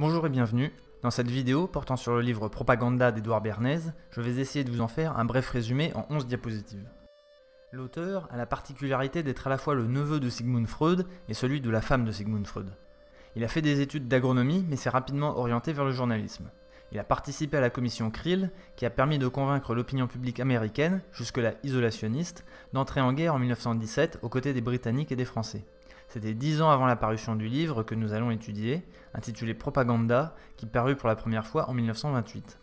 Bonjour et bienvenue. Dans cette vidéo portant sur le livre Propaganda d'Edouard Bernays, je vais essayer de vous en faire un bref résumé en 11 diapositives. L'auteur a la particularité d'être à la fois le neveu de Sigmund Freud et celui de la femme de Sigmund Freud. Il a fait des études d'agronomie mais s'est rapidement orienté vers le journalisme. Il a participé à la commission Krill qui a permis de convaincre l'opinion publique américaine, jusque-là isolationniste, d'entrer en guerre en 1917 aux côtés des Britanniques et des Français. C'était dix ans avant la parution du livre que nous allons étudier, intitulé Propaganda, qui parut pour la première fois en 1928.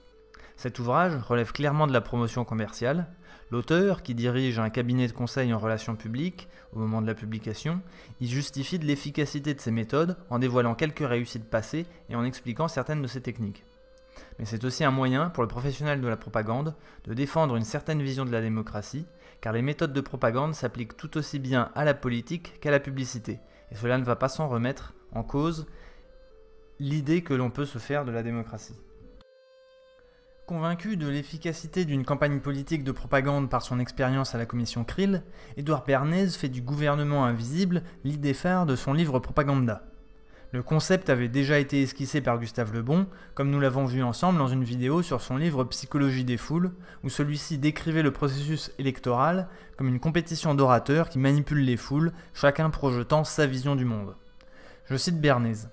Cet ouvrage relève clairement de la promotion commerciale. L'auteur, qui dirige un cabinet de conseil en relations publiques au moment de la publication, y justifie de l'efficacité de ses méthodes en dévoilant quelques réussites passées et en expliquant certaines de ses techniques. Mais c'est aussi un moyen pour le professionnel de la propagande de défendre une certaine vision de la démocratie car les méthodes de propagande s'appliquent tout aussi bien à la politique qu'à la publicité, et cela ne va pas sans remettre en cause l'idée que l'on peut se faire de la démocratie. Convaincu de l'efficacité d'une campagne politique de propagande par son expérience à la commission Krill, Édouard Bernays fait du gouvernement invisible l'idée phare de son livre Propaganda. Le concept avait déjà été esquissé par Gustave Lebon, comme nous l'avons vu ensemble dans une vidéo sur son livre Psychologie des foules, où celui-ci décrivait le processus électoral comme une compétition d'orateurs qui manipulent les foules, chacun projetant sa vision du monde. Je cite Bernays.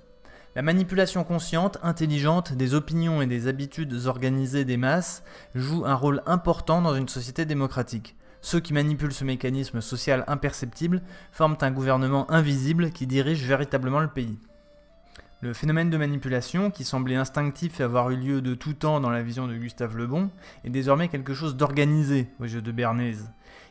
La manipulation consciente, intelligente, des opinions et des habitudes organisées des masses joue un rôle important dans une société démocratique. Ceux qui manipulent ce mécanisme social imperceptible forment un gouvernement invisible qui dirige véritablement le pays. Le phénomène de manipulation, qui semblait instinctif et avoir eu lieu de tout temps dans la vision de Gustave Lebon, est désormais quelque chose d'organisé aux yeux de Bernays.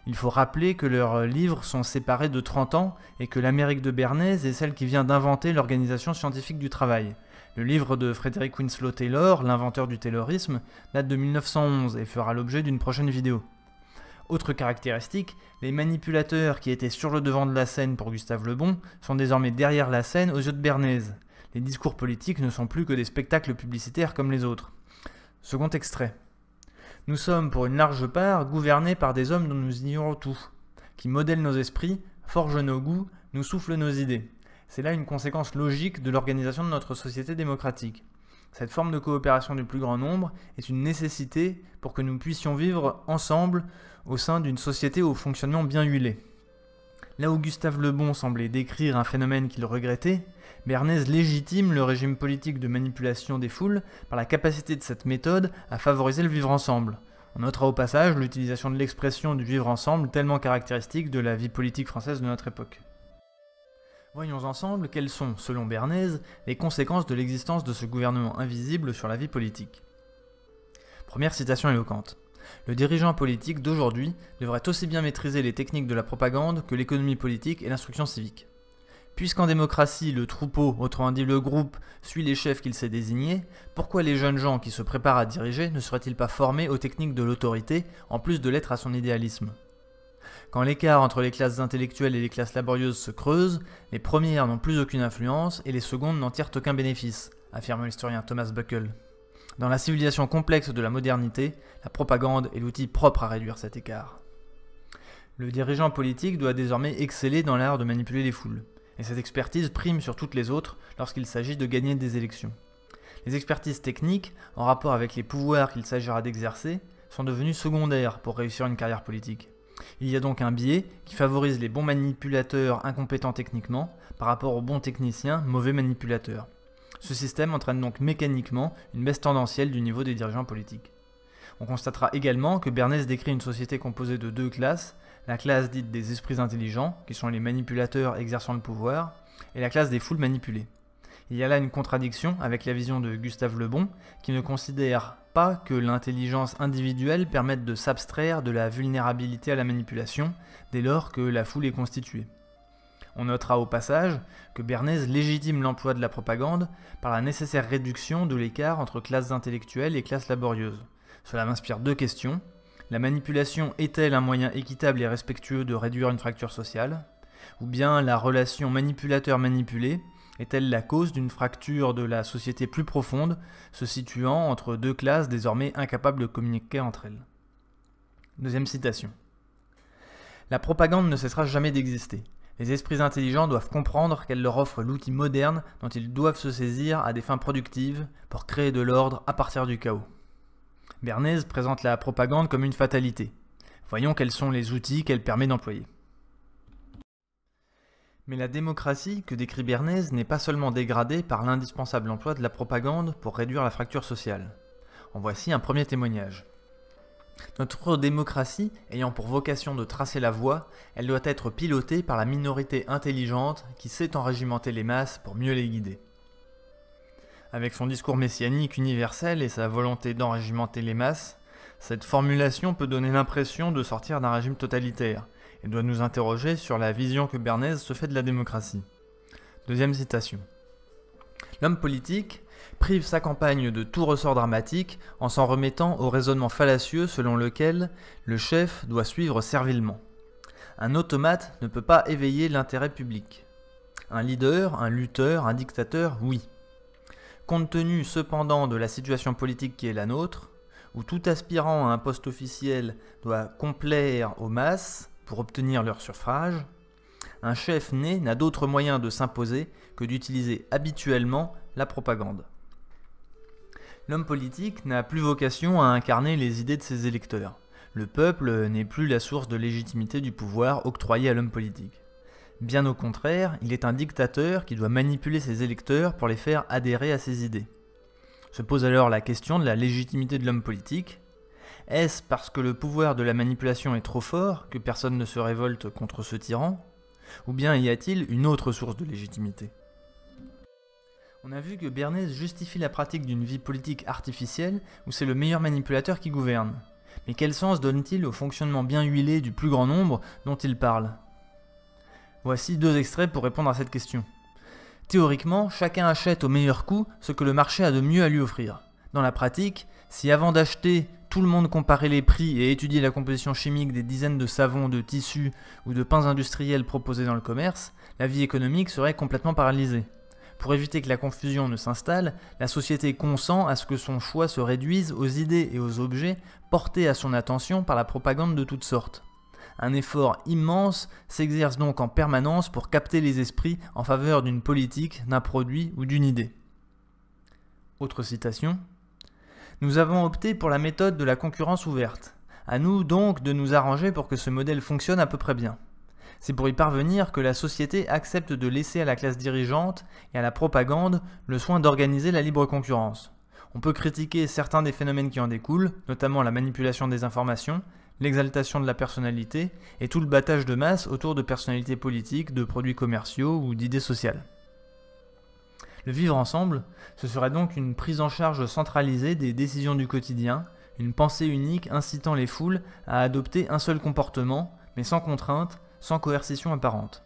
Il faut rappeler que leurs livres sont séparés de 30 ans et que l'Amérique de Bernays est celle qui vient d'inventer l'organisation scientifique du travail. Le livre de Frédéric Winslow Taylor, l'inventeur du taylorisme, date de 1911 et fera l'objet d'une prochaine vidéo. Autre caractéristique, les manipulateurs qui étaient sur le devant de la scène pour Gustave Lebon, sont désormais derrière la scène aux yeux de Bernays. Les discours politiques ne sont plus que des spectacles publicitaires comme les autres. Second extrait. Nous sommes, pour une large part, gouvernés par des hommes dont nous ignorons tout, qui modèlent nos esprits, forgent nos goûts, nous soufflent nos idées. C'est là une conséquence logique de l'organisation de notre société démocratique. Cette forme de coopération du plus grand nombre est une nécessité pour que nous puissions vivre ensemble au sein d'une société au fonctionnement bien huilé. Là où Gustave Le Bon semblait décrire un phénomène qu'il regrettait, Bernays légitime le régime politique de manipulation des foules par la capacité de cette méthode à favoriser le vivre ensemble. On notera au passage l'utilisation de l'expression du vivre ensemble tellement caractéristique de la vie politique française de notre époque. Voyons ensemble quelles sont, selon Bernays, les conséquences de l'existence de ce gouvernement invisible sur la vie politique. Première citation éloquente. Le dirigeant politique d'aujourd'hui devrait aussi bien maîtriser les techniques de la propagande que l'économie politique et l'instruction civique. Puisqu'en démocratie, le troupeau, autrement dit le groupe, suit les chefs qu'il s'est désignés, pourquoi les jeunes gens qui se préparent à diriger ne seraient-ils pas formés aux techniques de l'autorité, en plus de l'être à son idéalisme Quand l'écart entre les classes intellectuelles et les classes laborieuses se creuse, les premières n'ont plus aucune influence et les secondes n'en tirent aucun bénéfice, affirme l'historien Thomas Buckle. Dans la civilisation complexe de la modernité, la propagande est l'outil propre à réduire cet écart. Le dirigeant politique doit désormais exceller dans l'art de manipuler les foules et cette expertise prime sur toutes les autres lorsqu'il s'agit de gagner des élections. Les expertises techniques, en rapport avec les pouvoirs qu'il s'agira d'exercer, sont devenues secondaires pour réussir une carrière politique. Il y a donc un biais qui favorise les bons manipulateurs incompétents techniquement par rapport aux bons techniciens mauvais manipulateurs. Ce système entraîne donc mécaniquement une baisse tendancielle du niveau des dirigeants politiques. On constatera également que Bernays décrit une société composée de deux classes, la classe dite des esprits intelligents, qui sont les manipulateurs exerçant le pouvoir, et la classe des foules manipulées. Il y a là une contradiction avec la vision de Gustave Le Bon, qui ne considère pas que l'intelligence individuelle permette de s'abstraire de la vulnérabilité à la manipulation, dès lors que la foule est constituée. On notera au passage que Bernays légitime l'emploi de la propagande par la nécessaire réduction de l'écart entre classes intellectuelles et classes laborieuses. Cela m'inspire deux questions. La manipulation est-elle un moyen équitable et respectueux de réduire une fracture sociale Ou bien la relation manipulateur-manipulé est-elle la cause d'une fracture de la société plus profonde, se situant entre deux classes désormais incapables de communiquer entre elles Deuxième citation. La propagande ne cessera jamais d'exister. Les esprits intelligents doivent comprendre qu'elle leur offre l'outil moderne dont ils doivent se saisir à des fins productives pour créer de l'ordre à partir du chaos. Bernays présente la propagande comme une fatalité. Voyons quels sont les outils qu'elle permet d'employer. Mais la démocratie que décrit Bernays n'est pas seulement dégradée par l'indispensable emploi de la propagande pour réduire la fracture sociale. En voici un premier témoignage. Notre démocratie, ayant pour vocation de tracer la voie, elle doit être pilotée par la minorité intelligente qui sait enrégimenter les masses pour mieux les guider. Avec son discours messianique universel et sa volonté d'enrégimenter les masses, cette formulation peut donner l'impression de sortir d'un régime totalitaire et doit nous interroger sur la vision que Bernays se fait de la démocratie. Deuxième citation. L'homme politique prive sa campagne de tout ressort dramatique en s'en remettant au raisonnement fallacieux selon lequel le chef doit suivre servilement. Un automate ne peut pas éveiller l'intérêt public. Un leader, un lutteur, un dictateur, oui. Compte tenu cependant de la situation politique qui est la nôtre, où tout aspirant à un poste officiel doit complaire aux masses pour obtenir leur suffrage, un chef né n'a d'autre moyen de s'imposer que d'utiliser habituellement la propagande. L'homme politique n'a plus vocation à incarner les idées de ses électeurs. Le peuple n'est plus la source de légitimité du pouvoir octroyé à l'homme politique. Bien au contraire, il est un dictateur qui doit manipuler ses électeurs pour les faire adhérer à ses idées. Se pose alors la question de la légitimité de l'homme politique. Est-ce parce que le pouvoir de la manipulation est trop fort que personne ne se révolte contre ce tyran Ou bien y a-t-il une autre source de légitimité On a vu que Bernays justifie la pratique d'une vie politique artificielle où c'est le meilleur manipulateur qui gouverne. Mais quel sens donne-t-il au fonctionnement bien huilé du plus grand nombre dont il parle Voici deux extraits pour répondre à cette question. Théoriquement, chacun achète au meilleur coût ce que le marché a de mieux à lui offrir. Dans la pratique, si avant d'acheter, tout le monde comparait les prix et étudiait la composition chimique des dizaines de savons, de tissus ou de pains industriels proposés dans le commerce, la vie économique serait complètement paralysée. Pour éviter que la confusion ne s'installe, la société consent à ce que son choix se réduise aux idées et aux objets portés à son attention par la propagande de toutes sortes. Un effort immense s'exerce donc en permanence pour capter les esprits en faveur d'une politique, d'un produit ou d'une idée. Autre citation. Nous avons opté pour la méthode de la concurrence ouverte. À nous donc de nous arranger pour que ce modèle fonctionne à peu près bien. C'est pour y parvenir que la société accepte de laisser à la classe dirigeante et à la propagande le soin d'organiser la libre concurrence. On peut critiquer certains des phénomènes qui en découlent, notamment la manipulation des informations, l'exaltation de la personnalité et tout le battage de masse autour de personnalités politiques, de produits commerciaux ou d'idées sociales. Le vivre ensemble, ce serait donc une prise en charge centralisée des décisions du quotidien, une pensée unique incitant les foules à adopter un seul comportement, mais sans contrainte, sans coercition apparente.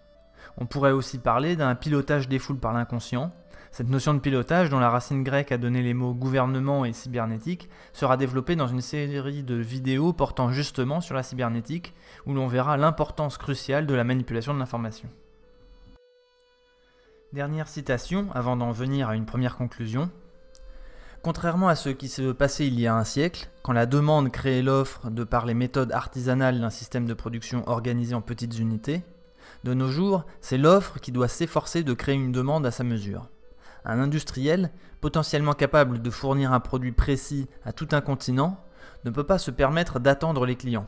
On pourrait aussi parler d'un pilotage des foules par l'inconscient, cette notion de pilotage, dont la racine grecque a donné les mots gouvernement et cybernétique, sera développée dans une série de vidéos portant justement sur la cybernétique, où l'on verra l'importance cruciale de la manipulation de l'information. Dernière citation, avant d'en venir à une première conclusion. Contrairement à ce qui s'est passé il y a un siècle, quand la demande créait l'offre de par les méthodes artisanales d'un système de production organisé en petites unités, de nos jours, c'est l'offre qui doit s'efforcer de créer une demande à sa mesure un industriel potentiellement capable de fournir un produit précis à tout un continent ne peut pas se permettre d'attendre les clients.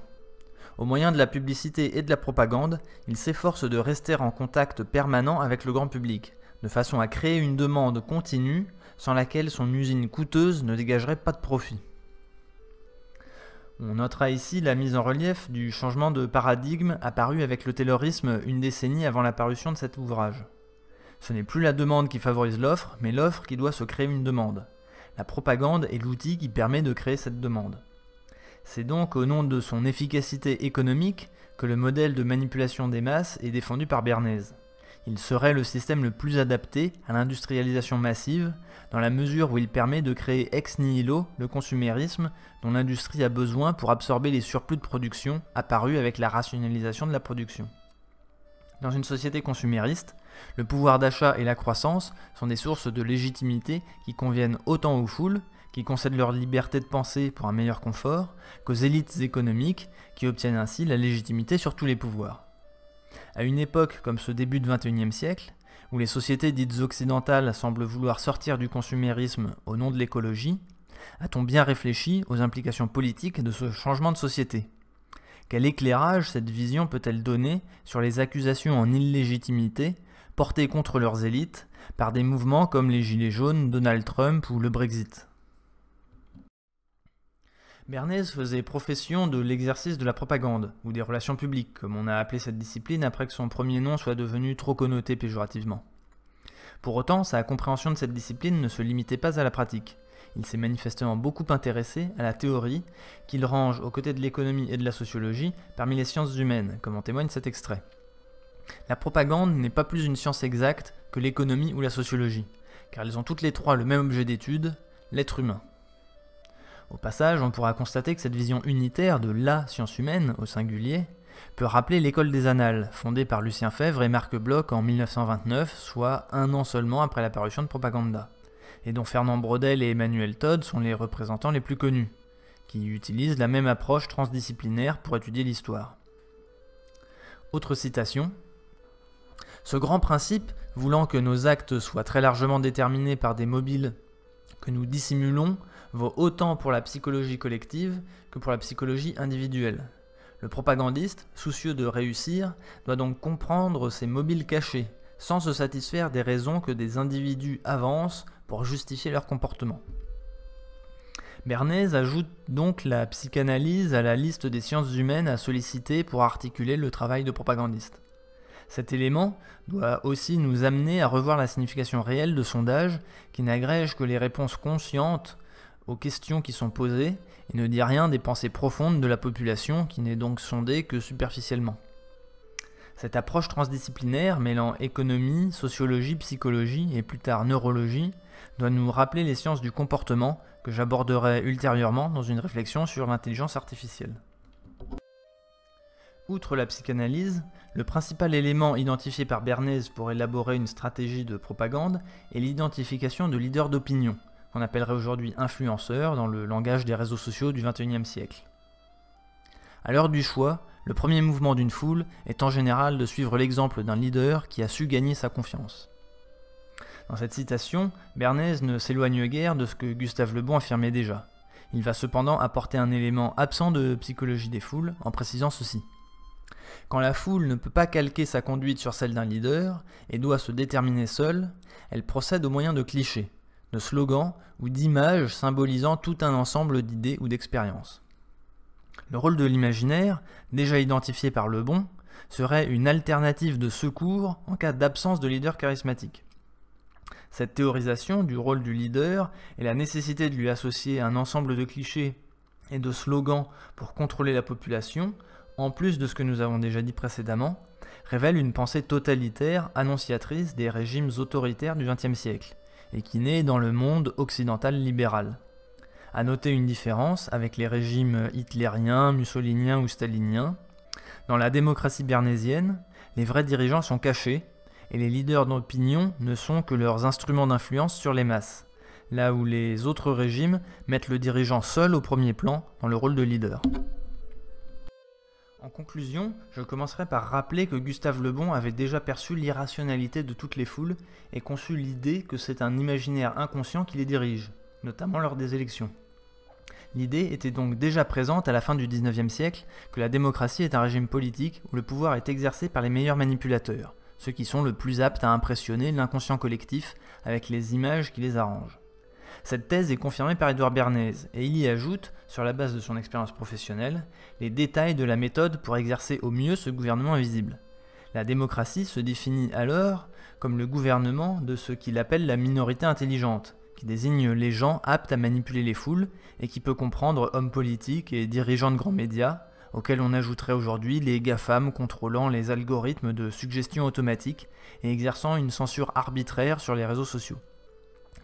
Au moyen de la publicité et de la propagande, il s'efforce de rester en contact permanent avec le grand public, de façon à créer une demande continue sans laquelle son usine coûteuse ne dégagerait pas de profit. On notera ici la mise en relief du changement de paradigme apparu avec le taylorisme une décennie avant l'apparition de cet ouvrage. Ce n'est plus la demande qui favorise l'offre, mais l'offre qui doit se créer une demande. La propagande est l'outil qui permet de créer cette demande. C'est donc au nom de son efficacité économique que le modèle de manipulation des masses est défendu par Bernays. Il serait le système le plus adapté à l'industrialisation massive, dans la mesure où il permet de créer ex nihilo le consumérisme dont l'industrie a besoin pour absorber les surplus de production apparus avec la rationalisation de la production. Dans une société consumériste, le pouvoir d'achat et la croissance sont des sources de légitimité qui conviennent autant aux foules, qui concèdent leur liberté de penser pour un meilleur confort, qu'aux élites économiques, qui obtiennent ainsi la légitimité sur tous les pouvoirs. À une époque comme ce début du XXIe siècle, où les sociétés dites occidentales semblent vouloir sortir du consumérisme au nom de l'écologie, a-t-on bien réfléchi aux implications politiques de ce changement de société quel éclairage cette vision peut-elle donner sur les accusations en illégitimité portées contre leurs élites par des mouvements comme les Gilets jaunes, Donald Trump ou le Brexit Bernays faisait profession de l'exercice de la propagande, ou des relations publiques, comme on a appelé cette discipline après que son premier nom soit devenu trop connoté péjorativement. Pour autant, sa compréhension de cette discipline ne se limitait pas à la pratique. Il s'est manifestement beaucoup intéressé à la théorie qu'il range aux côtés de l'économie et de la sociologie parmi les sciences humaines, comme en témoigne cet extrait. La propagande n'est pas plus une science exacte que l'économie ou la sociologie, car elles ont toutes les trois le même objet d'étude, l'être humain. Au passage, on pourra constater que cette vision unitaire de la science humaine, au singulier, peut rappeler l'école des annales, fondée par Lucien Febvre et Marc Bloch en 1929, soit un an seulement après l'apparition de Propaganda et dont Fernand Brodel et Emmanuel Todd sont les représentants les plus connus, qui utilisent la même approche transdisciplinaire pour étudier l'histoire. Autre citation Ce grand principe, voulant que nos actes soient très largement déterminés par des mobiles que nous dissimulons, vaut autant pour la psychologie collective que pour la psychologie individuelle. Le propagandiste, soucieux de réussir, doit donc comprendre ces mobiles cachés, sans se satisfaire des raisons que des individus avancent pour justifier leur comportement. Bernays ajoute donc la psychanalyse à la liste des sciences humaines à solliciter pour articuler le travail de propagandiste. Cet élément doit aussi nous amener à revoir la signification réelle de sondage qui n'agrège que les réponses conscientes aux questions qui sont posées et ne dit rien des pensées profondes de la population qui n'est donc sondée que superficiellement. Cette approche transdisciplinaire mêlant économie, sociologie, psychologie et plus tard neurologie doit nous rappeler les sciences du comportement que j'aborderai ultérieurement dans une réflexion sur l'intelligence artificielle. Outre la psychanalyse, le principal élément identifié par Bernays pour élaborer une stratégie de propagande est l'identification de leaders d'opinion, qu'on appellerait aujourd'hui influenceurs dans le langage des réseaux sociaux du XXIe siècle. À l'heure du choix, le premier mouvement d'une foule est en général de suivre l'exemple d'un leader qui a su gagner sa confiance. Dans cette citation, Bernays ne s'éloigne guère de ce que Gustave Le Bon affirmait déjà. Il va cependant apporter un élément absent de psychologie des foules en précisant ceci. Quand la foule ne peut pas calquer sa conduite sur celle d'un leader et doit se déterminer seule, elle procède au moyen de clichés, de slogans ou d'images symbolisant tout un ensemble d'idées ou d'expériences. Le rôle de l'imaginaire, déjà identifié par le bon, serait une alternative de secours en cas d'absence de leader charismatique. Cette théorisation du rôle du leader et la nécessité de lui associer un ensemble de clichés et de slogans pour contrôler la population, en plus de ce que nous avons déjà dit précédemment, révèle une pensée totalitaire annonciatrice des régimes autoritaires du XXe siècle, et qui naît dans le monde occidental libéral. À noter une différence avec les régimes hitlériens, mussoliniens ou staliniens. Dans la démocratie bernésienne, les vrais dirigeants sont cachés et les leaders d'opinion ne sont que leurs instruments d'influence sur les masses, là où les autres régimes mettent le dirigeant seul au premier plan dans le rôle de leader. En conclusion, je commencerai par rappeler que Gustave Le Bon avait déjà perçu l'irrationalité de toutes les foules et conçu l'idée que c'est un imaginaire inconscient qui les dirige, notamment lors des élections. L'idée était donc déjà présente à la fin du 19e siècle que la démocratie est un régime politique où le pouvoir est exercé par les meilleurs manipulateurs, ceux qui sont le plus aptes à impressionner l'inconscient collectif avec les images qui les arrangent. Cette thèse est confirmée par Édouard Bernays et il y ajoute, sur la base de son expérience professionnelle, les détails de la méthode pour exercer au mieux ce gouvernement invisible. La démocratie se définit alors comme le gouvernement de ce qu'il appelle la minorité intelligente, qui désigne les gens aptes à manipuler les foules et qui peut comprendre hommes politiques et dirigeants de grands médias, auxquels on ajouterait aujourd'hui les GAFAM contrôlant les algorithmes de suggestion automatique et exerçant une censure arbitraire sur les réseaux sociaux.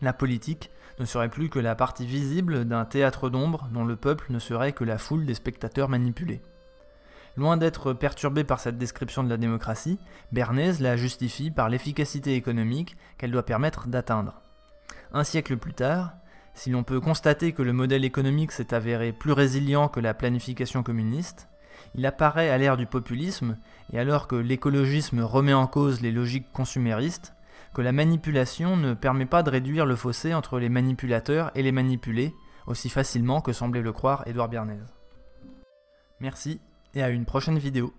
La politique ne serait plus que la partie visible d'un théâtre d'ombre dont le peuple ne serait que la foule des spectateurs manipulés. Loin d'être perturbé par cette description de la démocratie, Bernays la justifie par l'efficacité économique qu'elle doit permettre d'atteindre. Un siècle plus tard, si l'on peut constater que le modèle économique s'est avéré plus résilient que la planification communiste, il apparaît à l'ère du populisme, et alors que l'écologisme remet en cause les logiques consuméristes, que la manipulation ne permet pas de réduire le fossé entre les manipulateurs et les manipulés, aussi facilement que semblait le croire Édouard Bernays. Merci, et à une prochaine vidéo.